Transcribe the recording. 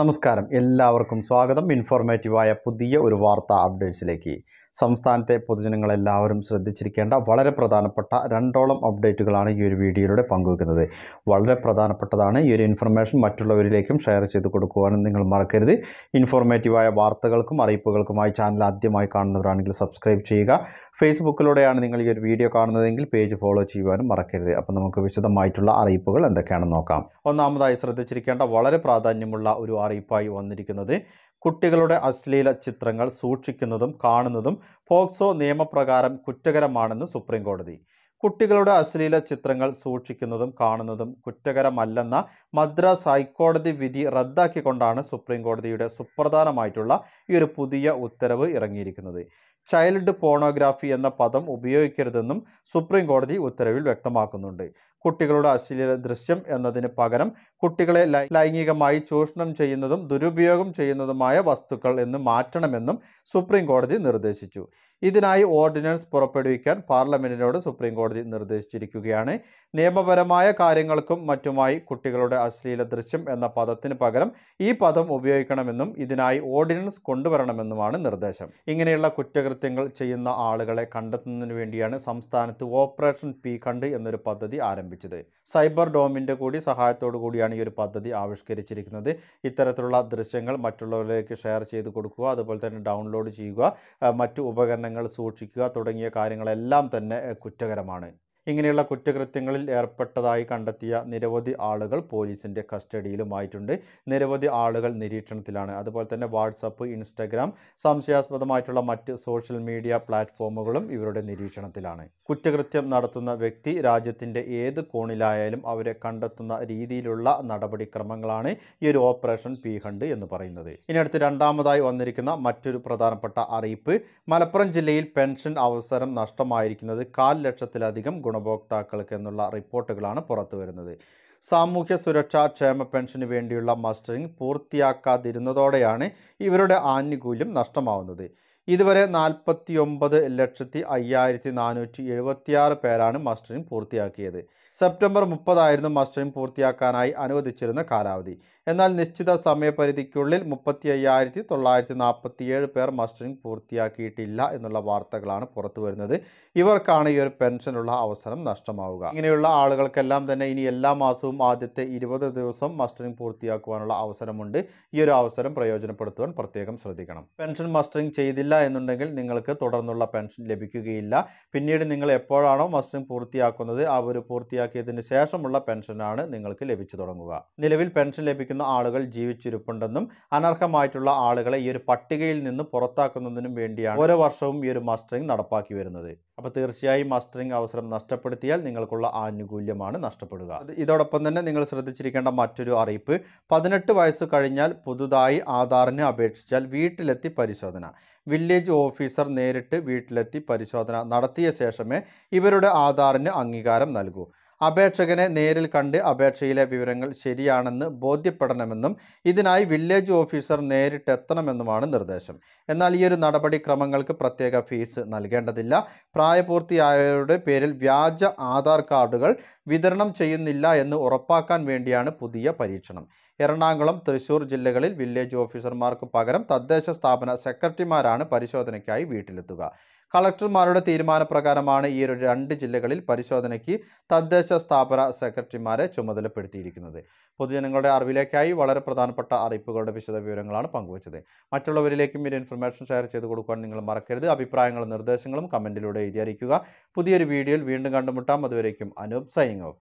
നമസ്കാരം എല്ലാവർക്കും സ്വാഗതം ഇൻഫോർമേറ്റീവായ പുതിയ ഒരു വാർത്താ അപ്ഡേറ്റ്സിലേക്ക് സംസ്ഥാനത്തെ പൊതുജനങ്ങളെല്ലാവരും ശ്രദ്ധിച്ചിരിക്കേണ്ട വളരെ പ്രധാനപ്പെട്ട രണ്ടോളം അപ്ഡേറ്റുകളാണ് ഈ ഒരു വീഡിയോയിലൂടെ പങ്കുവെക്കുന്നത് വളരെ പ്രധാനപ്പെട്ടതാണ് ഈ ഒരു ഇൻഫർമേഷൻ മറ്റുള്ളവരിലേക്കും ഷെയർ ചെയ്ത് കൊടുക്കുവാനും നിങ്ങൾ മറക്കരുത് ഇൻഫോർമേറ്റീവായ വാർത്തകൾക്കും അറിയിപ്പുകൾക്കുമായി ചാനൽ ആദ്യമായി കാണുന്നവരാണെങ്കിൽ സബ്സ്ക്രൈബ് ചെയ്യുക ഫേസ്ബുക്കിലൂടെയാണ് നിങ്ങൾ ഈ ഒരു വീഡിയോ കാണുന്നതെങ്കിൽ പേജ് ഫോളോ ചെയ്യുവാനും മറക്കരുത് അപ്പോൾ നമുക്ക് വിശദമായിട്ടുള്ള അറിയിപ്പുകൾ എന്തൊക്കെയാണെന്ന് നോക്കാം ഒന്നാമതായി ശ്രദ്ധിച്ചിരിക്കേണ്ട വളരെ പ്രാധാന്യമുള്ള ഒരു അറിയിപ്പായി വന്നിരിക്കുന്നത് കുട്ടികളുടെ അശ്ലീല ചിത്രങ്ങൾ സൂക്ഷിക്കുന്നതും കാണുന്നതും പോക്സോ നിയമപ്രകാരം കുറ്റകരമാണെന്ന് സുപ്രീം കോടതി കുട്ടികളുടെ അശ്ലീല ചിത്രങ്ങൾ സൂക്ഷിക്കുന്നതും കാണുന്നതും കുറ്റകരമല്ലെന്ന മദ്രാസ് ഹൈക്കോടതി വിധി റദ്ദാക്കിക്കൊണ്ടാണ് സുപ്രീം കോടതിയുടെ സുപ്രധാനമായിട്ടുള്ള ഈ ഒരു പുതിയ ഉത്തരവ് ഇറങ്ങിയിരിക്കുന്നത് ചൈൽഡ് പോണോഗ്രാഫി എന്ന പദം ഉപയോഗിക്കരുതെന്നും സുപ്രീം കോടതി ഉത്തരവിൽ വ്യക്തമാക്കുന്നുണ്ട് കുട്ടികളുടെ അശ്ലീല ദൃശ്യം എന്നതിന് പകരം കുട്ടികളെ ലൈംഗികമായി ചൂഷണം ചെയ്യുന്നതും ദുരുപയോഗം ചെയ്യുന്നതുമായ വസ്തുക്കൾ എന്ന് മാറ്റണമെന്നും സുപ്രീം കോടതി നിർദ്ദേശിച്ചു ഇതിനായി ഓർഡിനൻസ് പുറപ്പെടുവിക്കാൻ പാർലമെന്റിനോട് സുപ്രീം കോടതി നിർദ്ദേശിച്ചിരിക്കുകയാണ് നിയമപരമായ കാര്യങ്ങൾക്കും മറ്റുമായി കുട്ടികളുടെ അശ്ലീല ദൃശ്യം എന്ന പദത്തിന് പകരം ഈ പദം ഉപയോഗിക്കണമെന്നും ഇതിനായി ഓർഡിനൻസ് കൊണ്ടുവരണമെന്നുമാണ് നിർദ്ദേശം ഇങ്ങനെയുള്ള കുറ്റകൃത്യങ്ങൾ ചെയ്യുന്ന ആളുകളെ കണ്ടെത്തുന്നതിന് വേണ്ടിയാണ് സംസ്ഥാനത്ത് ഓപ്പറേഷൻ പി കണ്ട് എന്നൊരു പദ്ധതി ആരംഭിച്ചത് സൈബർ ഡോമിൻ്റെ കൂടി സഹായത്തോടു കൂടിയാണ് ഈ ഒരു പദ്ധതി ആവിഷ്കരിച്ചിരിക്കുന്നത് ഇത്തരത്തിലുള്ള ദൃശ്യങ്ങൾ മറ്റുള്ളവരിലേക്ക് ഷെയർ ചെയ്ത് കൊടുക്കുക അതുപോലെ തന്നെ ഡൗൺലോഡ് ചെയ്യുക മറ്റു ഉപകരണങ്ങൾ സൂക്ഷിക്കുക തുടങ്ങിയ കാര്യങ്ങളെല്ലാം തന്നെ കുറ്റകരമാണ് ഇങ്ങനെയുള്ള കുറ്റകൃത്യങ്ങളിൽ ഏർപ്പെട്ടതായി കണ്ടെത്തിയ നിരവധി ആളുകൾ പോലീസിൻ്റെ കസ്റ്റഡിയിലുമായിട്ടുണ്ട് നിരവധി ആളുകൾ നിരീക്ഷണത്തിലാണ് അതുപോലെ തന്നെ വാട്സപ്പ് ഇൻസ്റ്റഗ്രാം സംശയാസ്പദമായിട്ടുള്ള മറ്റ് സോഷ്യൽ മീഡിയ പ്ലാറ്റ്ഫോമുകളും ഇവരുടെ നിരീക്ഷണത്തിലാണ് കുറ്റകൃത്യം നടത്തുന്ന വ്യക്തി രാജ്യത്തിൻ്റെ ഏത് കോണിലായാലും അവരെ കണ്ടെത്തുന്ന രീതിയിലുള്ള നടപടിക്രമങ്ങളാണ് ഈ ഒരു ഓപ്പറേഷൻ പീഹണ്ട് എന്ന് പറയുന്നത് ഇനി അടുത്ത് രണ്ടാമതായി വന്നിരിക്കുന്ന മറ്റൊരു പ്രധാനപ്പെട്ട അറിയിപ്പ് മലപ്പുറം ജില്ലയിൽ പെൻഷൻ അവസരം നഷ്ടമായിരിക്കുന്നത് കാൽ ലക്ഷത്തിലധികം ഗുണഭോക്താക്കൾക്ക് എന്നുള്ള റിപ്പോർട്ടുകളാണ് പുറത്തുവരുന്നത് സാമൂഹ്യ സുരക്ഷാ ക്ഷേമ പെൻഷന് വേണ്ടിയുള്ള മസ്റ്ററിംഗ് പൂർത്തിയാക്കാതിരുന്നതോടെയാണ് ഇവരുടെ ആനുകൂല്യം നഷ്ടമാവുന്നത് ഇതുവരെ നാൽപ്പത്തി ഒമ്പത് ലക്ഷത്തി അയ്യായിരത്തി നാനൂറ്റി എഴുപത്തിയാറ് പേരാണ് മസ്റ്ററിംഗ് പൂർത്തിയാക്കിയത് സെപ്റ്റംബർ മുപ്പതായിരുന്നു മസ്റ്ററിംഗ് പൂർത്തിയാക്കാനായി അനുവദിച്ചിരുന്ന കാലാവധി എന്നാൽ നിശ്ചിത സമയപരിധിക്കുള്ളിൽ മുപ്പത്തി അയ്യായിരത്തി തൊള്ളായിരത്തി നാൽപ്പത്തിയേഴ് പേർ മസ്റ്ററിംഗ് പൂർത്തിയാക്കിയിട്ടില്ല എന്നുള്ള വാർത്തകളാണ് പുറത്തു വരുന്നത് ഇവർക്കാണ് ഈ ഒരു പെൻഷനുള്ള അവസരം നഷ്ടമാവുക ഇങ്ങനെയുള്ള ആളുകൾക്കെല്ലാം തന്നെ ഇനി എല്ലാ മാസവും ആദ്യത്തെ ഇരുപത് ദിവസം മസ്റ്ററിംഗ് പൂർത്തിയാക്കുവാനുള്ള അവസരമുണ്ട് ഈ ഒരു അവസരം പ്രയോജനപ്പെടുത്തുവാൻ പ്രത്യേകം ശ്രദ്ധിക്കണം പെൻഷൻ മസ്റ്ററിംഗ് ചെയ്തില്ല എന്നുണ്ടെങ്കിൽ നിങ്ങൾക്ക് തുടർന്നുള്ള പെൻഷൻ ലഭിക്കുകയില്ല പിന്നീട് നിങ്ങൾ എപ്പോഴാണോ മസ്റ്റിംഗ് പൂർത്തിയാക്കുന്നത് ആ ഒരു പൂർത്തിയാക്കിയതിന് ശേഷമുള്ള പെൻഷനാണ് നിങ്ങൾക്ക് ലഭിച്ചു തുടങ്ങുക നിലവിൽ പെൻഷൻ ലഭിക്കുന്ന ആളുകൾ ജീവിച്ചിരിപ്പുണ്ടെന്നും അനർഹമായിട്ടുള്ള ആളുകളെ ഈ ഒരു പട്ടികയിൽ നിന്ന് പുറത്താക്കുന്നതിനും വേണ്ടിയാണ് ഓരോ വർഷവും ഈ ഒരു മസ്റ്ററിംഗ് നടപ്പാക്കി വരുന്നത് അപ്പോൾ തീർച്ചയായും മാസ്റ്ററിംഗ് അവസരം നഷ്ടപ്പെടുത്തിയാൽ നിങ്ങൾക്കുള്ള ആനുകൂല്യമാണ് നഷ്ടപ്പെടുക ഇതോടൊപ്പം തന്നെ നിങ്ങൾ ശ്രദ്ധിച്ചിരിക്കേണ്ട മറ്റൊരു അറിയിപ്പ് പതിനെട്ട് വയസ്സ് കഴിഞ്ഞാൽ പുതുതായി ആധാറിന് അപേക്ഷിച്ചാൽ വീട്ടിലെത്തി പരിശോധന വില്ലേജ് ഓഫീസർ നേരിട്ട് വീട്ടിലെത്തി പരിശോധന നടത്തിയ ശേഷമേ ഇവരുടെ ആധാറിന് അംഗീകാരം നൽകൂ അപേക്ഷകനെ നേരിൽ കണ്ട് അപേക്ഷയിലെ വിവരങ്ങൾ ശരിയാണെന്ന് ബോധ്യപ്പെടണമെന്നും ഇതിനായി വില്ലേജ് ഓഫീസർ നേരിട്ടെത്തണമെന്നുമാണ് നിർദ്ദേശം എന്നാൽ ഈ ഒരു നടപടിക്രമങ്ങൾക്ക് പ്രത്യേക ഫീസ് നൽകേണ്ടതില്ല പ്രായപൂർത്തിയായവരുടെ പേരിൽ വ്യാജ ആധാർ കാർഡുകൾ വിതരണം ചെയ്യുന്നില്ല എന്ന് ഉറപ്പാക്കാൻ വേണ്ടിയാണ് പുതിയ പരീക്ഷണം എറണാകുളം തൃശൂർ ജില്ലകളിൽ വില്ലേജ് ഓഫീസർമാർക്ക് പകരം തദ്ദേശ സ്ഥാപന സെക്രട്ടറിമാരാണ് പരിശോധനയ്ക്കായി വീട്ടിലെത്തുക കളക്ടർമാരുടെ തീരുമാനപ്രകാരമാണ് ഈ ഒരു രണ്ട് ജില്ലകളിൽ പരിശോധനയ്ക്ക് തദ്ദേശ സ്ഥാപന സെക്രട്ടറിമാരെ ചുമതലപ്പെടുത്തിയിരിക്കുന്നത് പൊതുജനങ്ങളുടെ അറിവിലേക്കായി വളരെ പ്രധാനപ്പെട്ട അറിയിപ്പുകളുടെ വിശദ വിവരങ്ങളാണ് പങ്കുവച്ചത് മറ്റുള്ളവരിലേക്കും ഈ ഇൻഫർമേഷൻ ഷെയർ ചെയ്ത് കൊടുക്കാൻ നിങ്ങൾ മറക്കരുത് അഭിപ്രായങ്ങളും നിർദ്ദേശങ്ങളും കമൻറ്റിലൂടെ എഴുതി അറിയിക്കുക പുതിയൊരു വീഡിയോയിൽ വീണ്ടും കണ്ടുമുട്ടാം അതുവരേക്കും അനൂപ് സൈനിങ് ഓഫ്